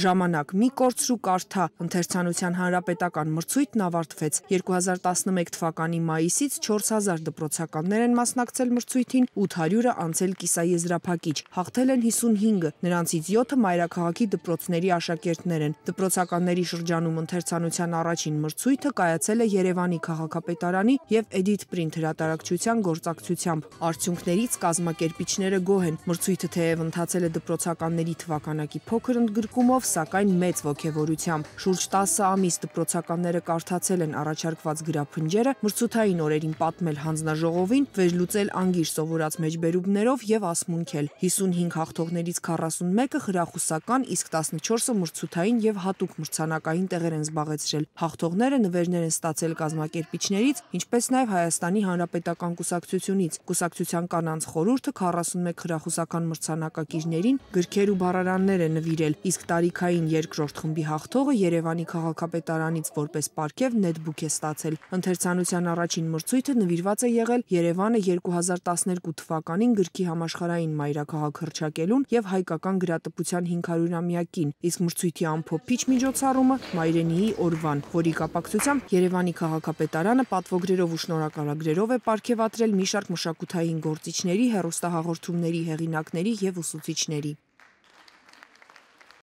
Ժամանակ մի կորցրու կարթա ընթերցանության հանրապետական մրցույթն ավարտվեց։ 2011 թվականի մայիսից 4000 դպրոցականներ են մասնակցել մրցույթին, 800-ը անցել կիսաեզրափակիչ, հաղթել են 55-ը, նրանցից 7-ը մայրաքաղաքի դպրոցների աշակերտներ են։ Դպրոցականների շրջանում ընթերցանության առաջին մրցույթը կայացել է Երևանի քաղաքապետարանի եւ Edit Print հրատարակչության գործակցությամբ։ Արդյունքներից կազմակերպիչները գոհ են։ Մրցույթը թեև ընթացել է դպրոցականների թվականակի փոքր ընդգ ընդգրկումով, սակայն մեծ ողջևորությամբ։ Շուրջ 10 ամիս դպրոցականները կարդացել են առաջարկված գրափնջերը, մրցութային օրերին պատմել հանձնաժողովին, վերլուծել անգիր սովորած մեջբերումներով եւ ասմունքել։ 55 հաղթողներից 41-ը հրախուսական, իսկ 14-ը մրցութային եւ հատուկ մրցանակային տեղեր են զբաղեցրել։ Հաղթողները նվերներ են ստացել կազմակերպիչներից, ինչպես նաեւ Հայաստանի Հանրապետական կուսակցությունից։ Կուսակցության կանանց խորհուրդը 41 հրախուսական մրցանակակիրներին գրքեր ու բարարաններ է նվիրել, իսկ տարիքային երկրորդ խմբի հաղթողը Երևանի քաղաքապետարանից որպես պարգև նետբուք է ստացել։ Ընթերցանության առաջին մրցույթը նվիրված է եղել Երևանը 2012 թվականին գրքի համաշխարհային մայրաքաղաք հռչակելուն եւ հայկական գրատպության 500-ամյակին, իսկ մրցույթի ամփոփիչ միջոցառումը Մայրենիի օրվան, որի կապակցությամբ Երևանի քաղաքապետարանը պատվոգրերով ու շնորհակալագրերով է պարգևատրել մի շարք մշակութային գործիչների, հերոստահաղորդումների հեղինակների եւ ուսուցիչների։